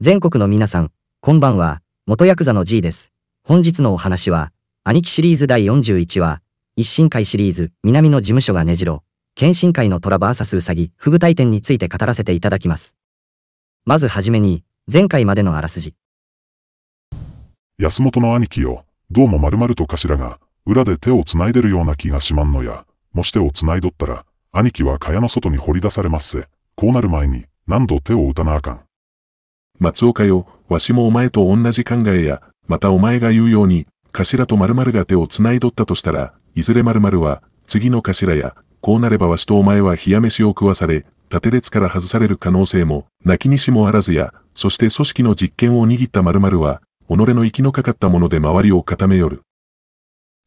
全国の皆さん、こんばんは、元ヤクザの G です。本日のお話は、兄貴シリーズ第41話、一新会シリーズ、南の事務所がねじろ、検診会の虎 VS ウサギ、フグ大典について語らせていただきます。まずはじめに、前回までのあらすじ。安本の兄貴よ、どうもまるまると頭が、裏で手を繋いでるような気がしまんのや、もし手を繋いどったら、兄貴は蚊帳の外に掘り出されますせ、こうなる前に、何度手を打たなあかん。松岡よ、わしもお前と同じ考えや、またお前が言うように、頭と〇〇が手を繋いどったとしたら、いずれ〇〇は、次の頭や、こうなればわしとお前は冷や飯を食わされ、縦列から外される可能性も、泣きにしもあらずや、そして組織の実権を握った〇〇は、己の息のかかったもので周りを固めよる。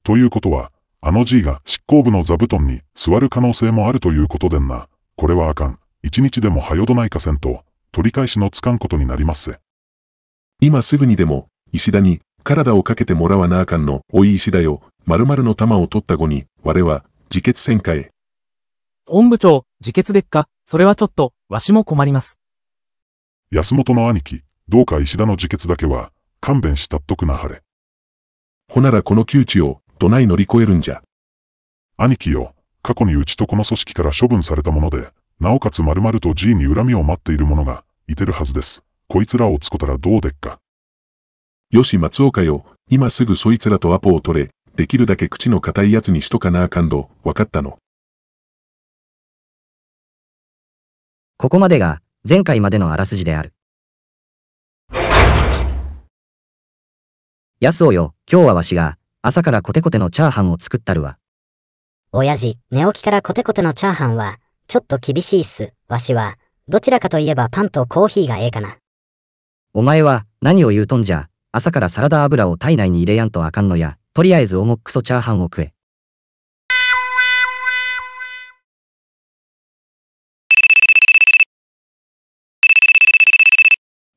ということは、あの G が執行部の座布団に座る可能性もあるということでんな。これはあかん。一日でも早どないかせんと、取り返しのつかんことになります今すぐにでも、石田に、体をかけてもらわなあかんの、おい石田よ、〇〇の玉を取った後に、我は、自決戦んか本部長、自決でっか、それはちょっと、わしも困ります。安本の兄貴、どうか石田の自決だけは、勘弁したっとくなはれ。ほならこの窮地を、どない乗り越えるんじゃ。兄貴よ、過去にうちとこの組織から処分されたもので、なおかつ丸々と G に恨みを待っている者が、いてるはずです。こいつらをつこたらどうでっか。よし松岡よ、今すぐそいつらとアポを取れ、できるだけ口の固いやつにしとかなあかんど、わかったの。ここまでが、前回までのあらすじである。やすおよ、今日はわしが、朝からコテコテのチャーハンを作ったるわ。親父、寝起きからコテコテのチャーハンは、ちょっと厳しいっす。わしは、どちらかといえばパンとコーヒーがええかな。お前は、何を言うとんじゃ、朝からサラダ油を体内に入れやんとあかんのや、とりあえず重くそチャーハンを食え。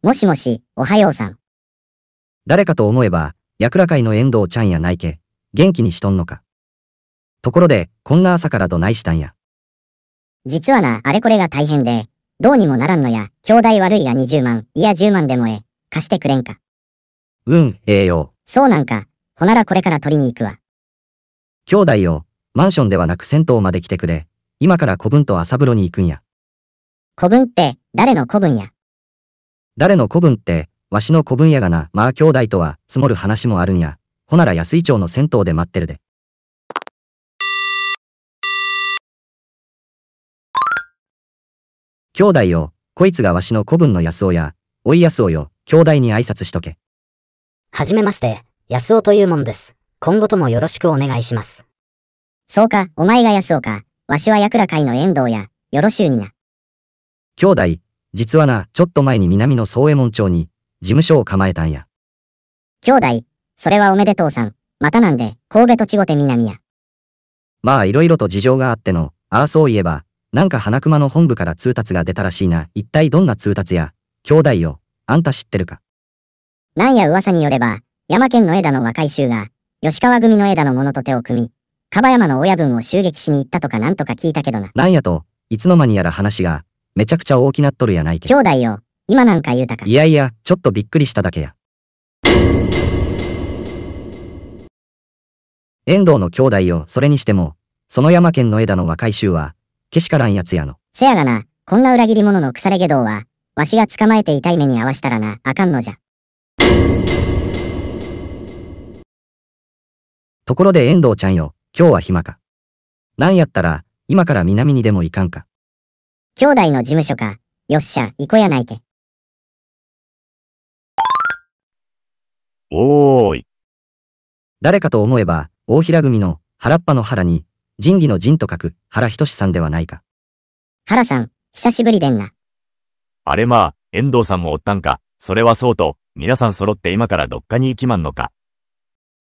もしもし、おはようさん。誰かと思えば、ヤクラ界の遠藤ちゃんやないけ、元気にしとんのか。ところで、こんな朝からどないしたんや。実はな、あれこれが大変で、どうにもならんのや、兄弟悪いが20万、いや10万でもえ、貸してくれんか。うん、ええよ。そうなんか、ほならこれから取りに行くわ。兄弟よ、マンションではなく銭湯まで来てくれ。今から古文と朝風呂に行くんや。古文って、誰の古文や誰の古文って、わしの子分やがな、まあ兄弟とは、積もる話もあるんや。ほなら安井町の銭湯で待ってるで。兄弟よ、こいつがわしの子分の安尾や、おい安尾よ、兄弟に挨拶しとけ。はじめまして、安尾というもんです。今後ともよろしくお願いします。そうか、お前が安尾か。わしはヤクラ会の遠藤や、よろしゅうにな。兄弟、実はな、ちょっと前に南の宗右衛門町に、事務所を構えたんや。兄弟、それはおめでとうさん。またなんで、神戸と千代手南や。まあいろいろと事情があっての、ああそういえば、なんか花熊の本部から通達が出たらしいな。一体どんな通達や、兄弟よ、あんた知ってるか。なんや噂によれば、山県の枝の若い衆が、吉川組の枝の者と手を組み、樺山の親分を襲撃しに行ったとかなんとか聞いたけどな。なんやと、いつの間にやら話が、めちゃくちゃ大きなっとるやないけ。兄弟よ、今なんか言うたか。いやいや、ちょっとびっくりしただけや。遠藤の兄弟よ、それにしても、その山県の枝の若い衆は、けしからんやつやの。せやがな、こんな裏切り者の腐れ下道は、わしが捕まえて痛い目に合わしたらな、あかんのじゃ。ところで遠藤ちゃんよ、今日は暇か。なんやったら、今から南にでも行かんか。兄弟の事務所か、よっしゃ、行こやないけ。おーい。誰かと思えば、大平組の原っぱの原に、仁義の仁と書く原仁さんではないか。原さん、久しぶりでんな。あれまあ、遠藤さんもおったんか。それはそうと、皆さん揃って今からどっかに行きまんのか。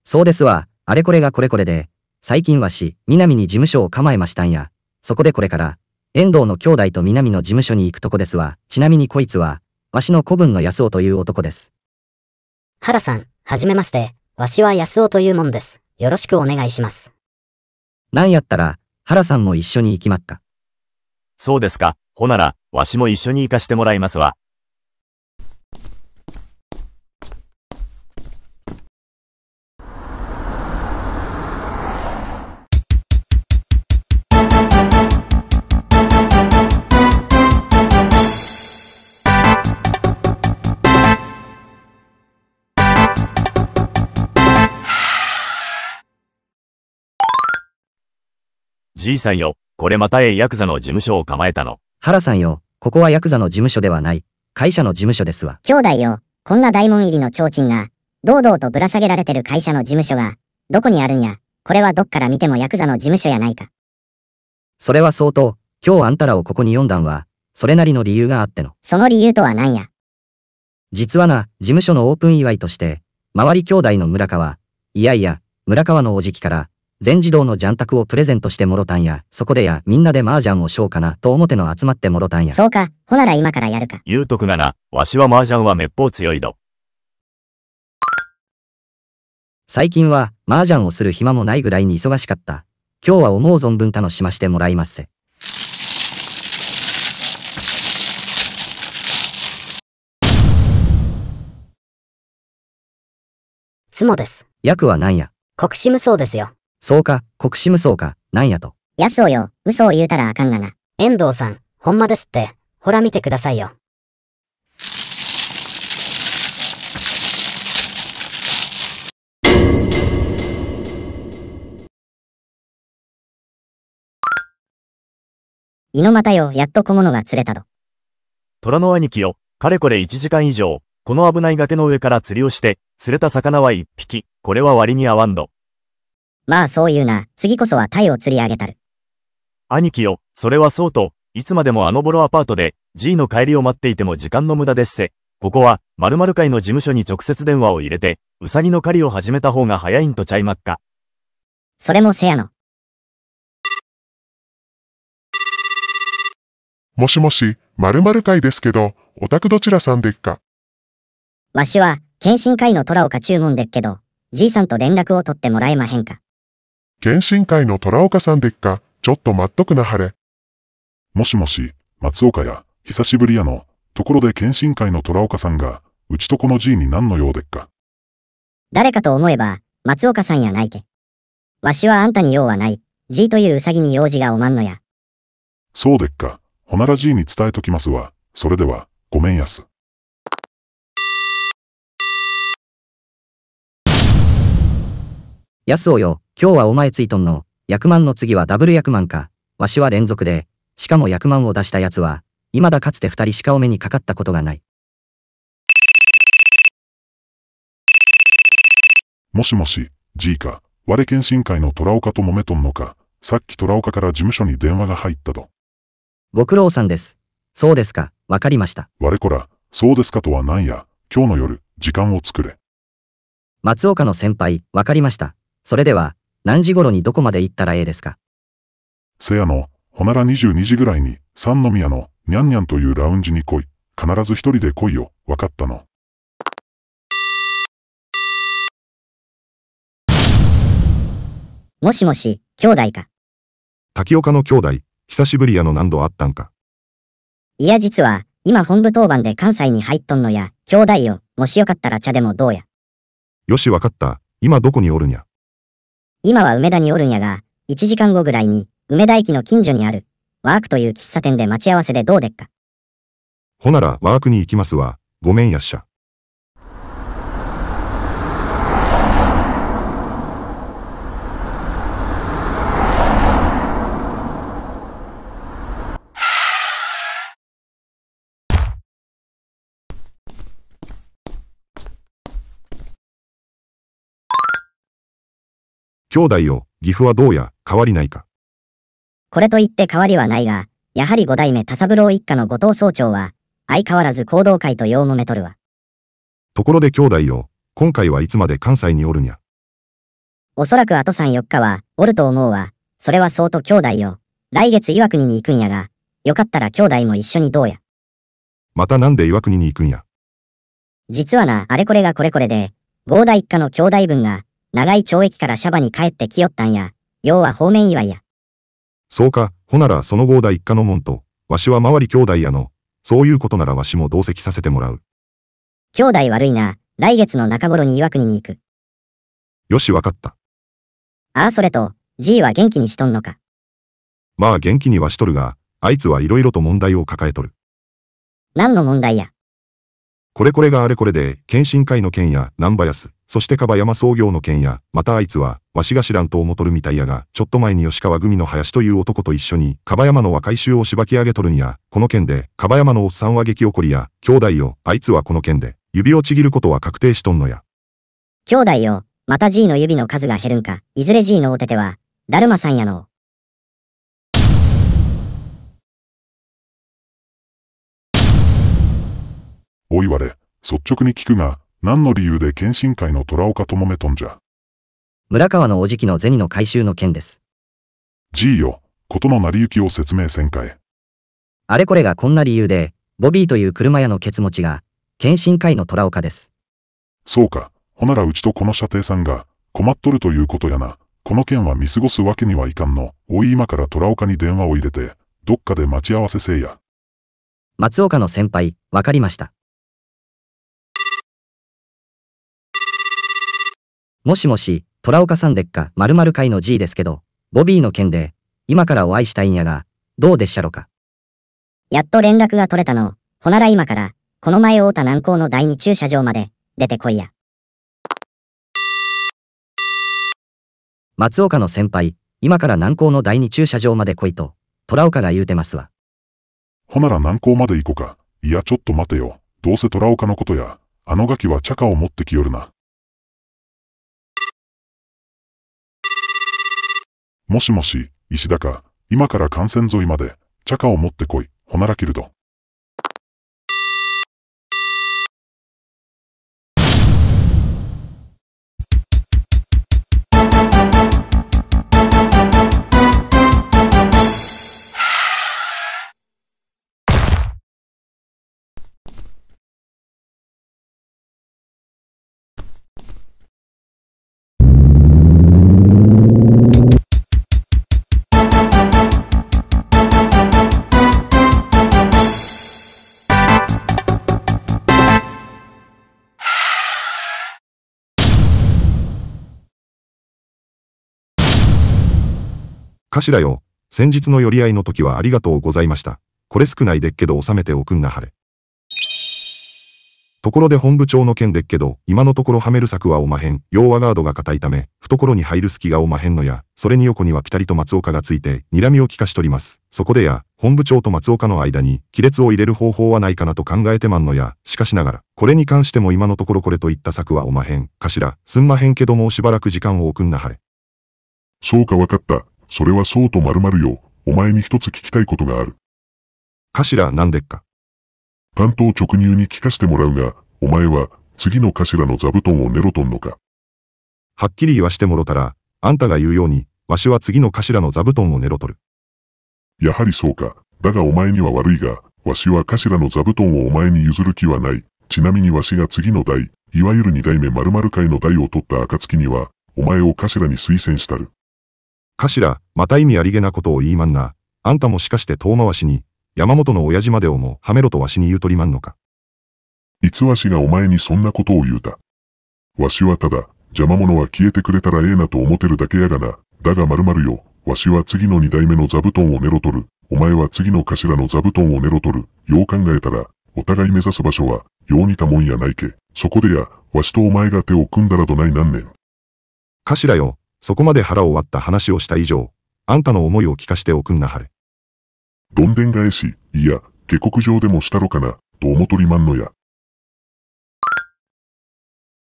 そうですわ、あれこれがこれこれで、最近はし、南に事務所を構えましたんや。そこでこれから、遠藤の兄弟と南の事務所に行くとこですわ。ちなみにこいつは、わしの子分の安尾という男です。原さん、はじめまして、わしは安尾というもんです。よろしくお願いします。なんやったら、原さんも一緒に行きまっか。そうですか。ほなら、わしも一緒に行かしてもらいますわ。じいさんよ、これまたえヤクザの事務所を構えたの。原さんよ、ここはヤクザの事務所ではない、会社の事務所ですわ。兄弟よ、こんな大門入りの提灯が、堂々とぶら下げられてる会社の事務所が、どこにあるんや、これはどっから見てもヤクザの事務所やないか。それは相当、今日あんたらをここに呼んだんは、それなりの理由があっての。その理由とは何や。実はな、事務所のオープン祝いとして、周り兄弟の村川、いやいや、村川のおじきから、全自動のジャン卓をプレゼントしてもろたんや、そこでや、みんなで麻雀をしようかな、と表の集まってもろたんや。そうか、ほなら今からやるか。言うとくがな、わしは麻雀はめっぽう強いど。最近は、麻雀をする暇もないぐらいに忙しかった。今日は思う存分楽しましてもらいます。つもです。役は何や国士無双ですよ。そうか、国士無双か、なんやと。安尾うよ、嘘を言うたらあかんがな。遠藤さん、ほんまですって、ほら見てくださいよ。猪俣よ、やっと小物が釣れたど。虎の兄貴よ、かれこれ1時間以上、この危ない崖の上から釣りをして、釣れた魚は1匹、これは割に合わんど。まあそういうな、次こそはタイを釣り上げたる。兄貴よ、それはそうと、いつまでもあのボロアパートで、G の帰りを待っていても時間の無駄ですせ。ここは、〇〇会の事務所に直接電話を入れて、うさぎの狩りを始めた方が早いんとちゃいまっか。それもせやの。もしもし、〇〇会ですけど、お宅どちらさんでっかわしは、検診会の虎岡注文でっけど、じいさんと連絡を取ってもらえまへんか。検診会の虎岡さんでっか、ちょっとまっとくなはれ。もしもし、松岡や、久しぶりやの、ところで検診会の虎岡さんが、うちとこのじいに何の用でっか。誰かと思えば、松岡さんやないけ。わしはあんたに用はない、じいといううさぎに用事がおまんのや。そうでっか、ほならじいに伝えときますわ、それでは、ごめんやす。安尾よ、今日はお前ついとんの、役満の次はダブル役満か。わしは連続で、しかも役満を出した奴は、未だかつて二人しかお目にかかったことがない。もしもし、ーか、我検診会の虎岡と揉めとんのか、さっき虎岡から事務所に電話が入ったと。ご苦労さんです。そうですか、わかりました。我こら、そうですかとはなんや、今日の夜、時間を作れ。松岡の先輩、わかりました。それでは、何時頃にどこまで行ったらええですかせやの、ほなら22時ぐらいに、三宮の、にゃんにゃんというラウンジに来い。必ず一人で来いよ、わかったの。もしもし、兄弟か。滝岡の兄弟、久しぶりやの何度あったんか。いや実は、今本部当番で関西に入っとんのや、兄弟よ、もしよかったら茶でもどうや。よしわかった、今どこにおるにゃ。今は梅田におるんやが、1時間後ぐらいに、梅田駅の近所にある、ワークという喫茶店で待ち合わせでどうでっか。ほなら、ワークに行きますわ。ごめんやっしゃ。兄弟を、岐阜はどうや、変わりないか。これといって変わりはないが、やはり五代目田三郎一家の後藤総長は、相変わらず行動会とようもめとるわ。ところで兄弟よ、今回はいつまで関西におるにゃ。おそらくあと3、4日は、おると思うわ。それはそうと兄弟よ。来月岩国に行くんやが、よかったら兄弟も一緒にどうや。またなんで岩国に行くんや。実はな、あれこれがこれこれで、合田一家の兄弟分が、長い懲役からシャバに帰ってきよったんや、要は方面祝いや。そうか、ほならその合田一家のもんと、わしは周り兄弟やの、そういうことならわしも同席させてもらう。兄弟悪いな、来月の中頃に岩国に行く。よしわかった。ああそれと、じいは元気にしとんのか。まあ元気にはしとるが、あいつはいろいろと問題を抱えとる。何の問題やこれこれがあれこれで、検診会の件や、南波安、そしてかば山創業の件や、またあいつは、わしが知らんと思とるみたいやが、ちょっと前に吉川組の林という男と一緒に、かば山の若い衆をしばき上げとるんや、この件で、かば山のおっさんは激怒りや、兄弟よ、あいつはこの件で、指をちぎることは確定しとんのや。兄弟よ、また G の指の数が減るんか、いずれ G のおてては、だるまさんやの。おいわれ、率直に聞くが、何の理由で検診会の虎岡もめとんじゃ。村川のおじきの銭の回収の件です。じいよ、ことの成り行きを説明せんかえ。あれこれがこんな理由で、ボビーという車屋のケツ持ちが、検診会の虎岡です。そうか、ほならうちとこの射程さんが、困っとるということやな。この件は見過ごすわけにはいかんの。おい今から虎岡に電話を入れて、どっかで待ち合わせせいや。松岡の先輩、わかりました。もしもし、虎岡さんでっか、〇〇会の G ですけど、ボビーの件で、今からお会いしたいんやが、どうでっしゃろか。やっと連絡が取れたの。ほなら今から、この前う田南港の第二駐車場まで、出てこいや。松岡の先輩、今から南港の第二駐車場まで来いと、虎岡が言うてますわ。ほなら南港まで行こか。いやちょっと待てよ。どうせ虎岡のことや、あのガキは茶化を持ってきよるな。もしもし、石高、今から幹線沿いまで、茶化を持ってこい、ほならきるど。頭よ、先日の寄り合いの時はありがとうございました。これ少ないでっけど収めておくんなはれ。ところで本部長の件でっけど、今のところはめる策はおまへん、要はガードが固いため、懐に入る隙がおまへんのや、それに横にはピタリと松岡がついて、睨みを利かしとります。そこでや、本部長と松岡の間に、亀裂を入れる方法はないかなと考えてまんのや、しかしながら、これに関しても今のところこれといった策はおまへん、かしら、すんまへんけどもうしばらく時間を置くんなはれ。そうかわかった。それはそうとまるまるよ、お前に一つ聞きたいことがある。かしらなんでっか。担当直入に聞かせてもらうが、お前は、次の頭の座布団を寝ろとんのか。はっきり言わしてもろたら、あんたが言うように、わしは次の頭の座布団を寝ろとる。やはりそうか。だがお前には悪いが、わしは頭の座布団をお前に譲る気はない。ちなみにわしが次の代、いわゆる二代目〇〇会の代を取った暁には、お前を頭に推薦したる。頭、また意味ありげなことを言いまんな。あんたもしかして遠回しに、山本の親父までをもはめろとわしに言うとりまんのか。いつわしがお前にそんなことを言うた。わしはただ、邪魔者は消えてくれたらええなと思てるだけやがな。だがまるまるよ、わしは次の二代目の座布団を寝ろとる。お前は次の頭の座布団を寝ろとる。よう考えたら、お互い目指す場所は、よう似たもんやないけ。そこでや、わしとお前が手を組んだらどないなんねん。頭よ、そこまで腹を割った話をした以上、あんたの思いを聞かしておくんなはれ。どんでん返し、いや、下克上でもしたろかな、と思とりまんのや。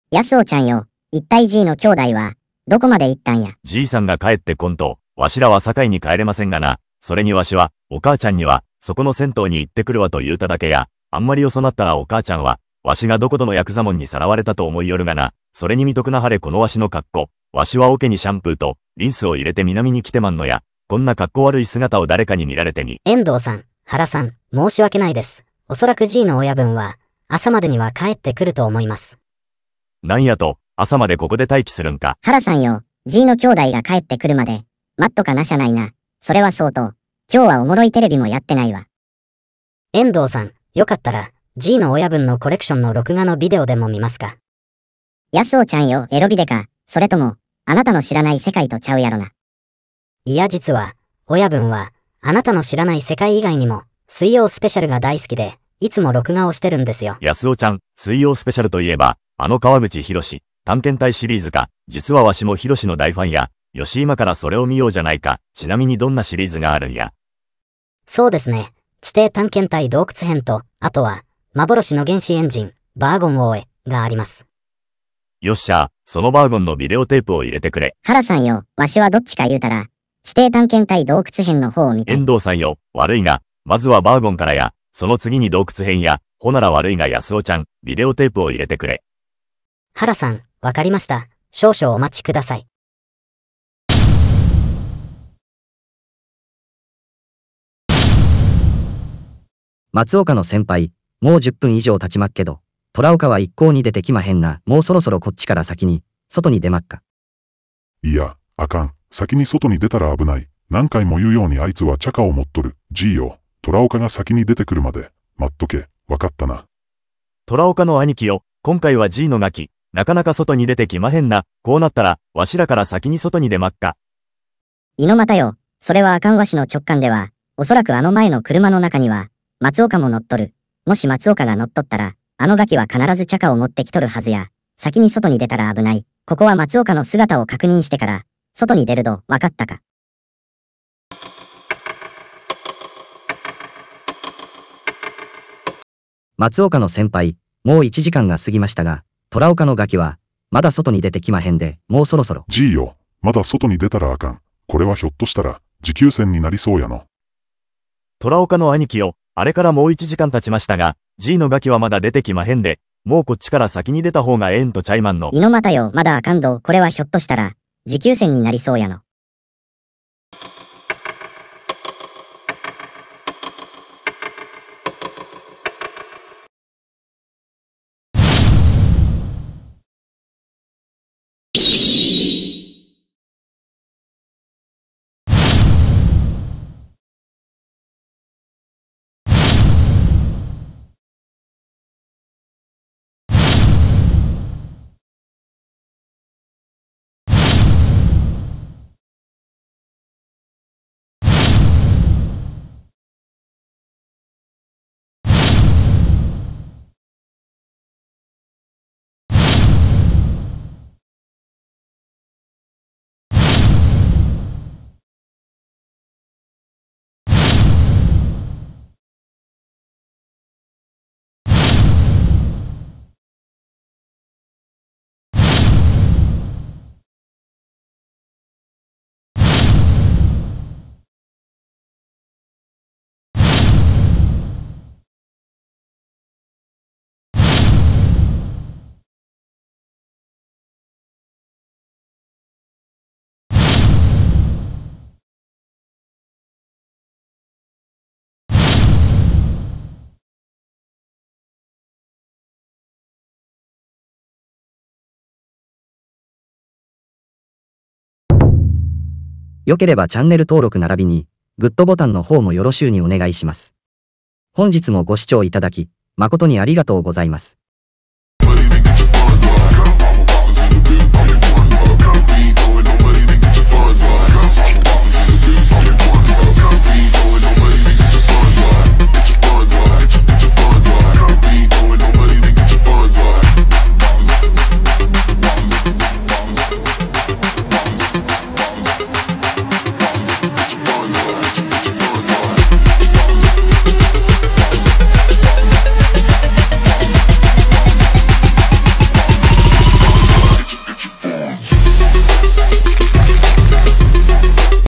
やすおちゃんよ、一体いの兄弟は、どこまで行ったんや。じいさんが帰ってこんと、わしらは堺に帰れませんがな、それにわしは、お母ちゃんには、そこの銭湯に行ってくるわと言うただけや、あんまりよそなったらお母ちゃんは、わしがどこどのヤクザモンにさらわれたと思いよるがな、それに未得な晴れこのわしの格好。わしは桶にシャンプーと、リンスを入れて南に来てまんのや。こんな格好悪い姿を誰かに見られてに。遠藤さん、原さん、申し訳ないです。おそらく G の親分は、朝までには帰ってくると思います。なんやと、朝までここで待機するんか。原さんよ、G の兄弟が帰ってくるまで、待っとかなしゃないな。それはそうと、今日はおもろいテレビもやってないわ。遠藤さん、よかったら、G の親分のコレクションの録画のビデオでも見ますか。やすおちゃんよ、エロビデか、それとも、あなたの知らない世界とちゃうやろな。いや、実は、親分は、あなたの知らない世界以外にも、水曜スペシャルが大好きで、いつも録画をしてるんですよ。スオちゃん、水曜スペシャルといえば、あの川口博士、探検隊シリーズか、実はわしも博士の大ファンや、吉今からそれを見ようじゃないか、ちなみにどんなシリーズがあるんや。そうですね。地底探検隊洞窟編と、あとは、幻の原始エンジン、バーゴン王へ、があります。よっしゃ、そのバーゴンのビデオテープを入れてくれ。原さんよ、わしはどっちか言うたら、指定探検隊洞窟編の方を見て。遠藤さんよ、悪いが、まずはバーゴンからや、その次に洞窟編や、ほなら悪いが安尾ちゃん、ビデオテープを入れてくれ。原さん、わかりました。少々お待ちください。松岡の先輩、もう10分以上経ちまっけど、虎岡は一向に出てきまへんな、もうそろそろこっちから先に、外に出まっか。いや、あかん、先に外に出たら危ない。何回も言うようにあいつは茶化を持っとる。じいよ、虎岡が先に出てくるまで、待っとけ、わかったな。虎岡の兄貴よ、今回は G のガキ、なかなか外に出てきまへんな、こうなったら、わしらから先に外に出まっか。猪俣よ、それはあかんわしの直感では、おそらくあの前の車の中には、松岡も乗っとる。もし松岡が乗っとったら、あのガキは必ず茶化を持ってきとるはずや、先に外に出たら危ない。ここは松岡の姿を確認してから、外に出ると分かったか。松岡の先輩、もう1時間が過ぎましたが、虎岡のガキは、まだ外に出てきまへんで、もうそろそろ。じいよ、まだ外に出たらあかん。これはひょっとしたら、持久戦になりそうやの。虎岡の兄貴よ、あれからもう1時間経ちましたが、G のガキはまだ出てきまへんで、もうこっちから先に出た方がええんとちゃいまんの。猪俣よ、まだあかんど、これはひょっとしたら、持久戦になりそうやの。良ければチャンネル登録並びに、グッドボタンの方もよろしゅうにお願いします。本日もご視聴いただき、誠にありがとうございます。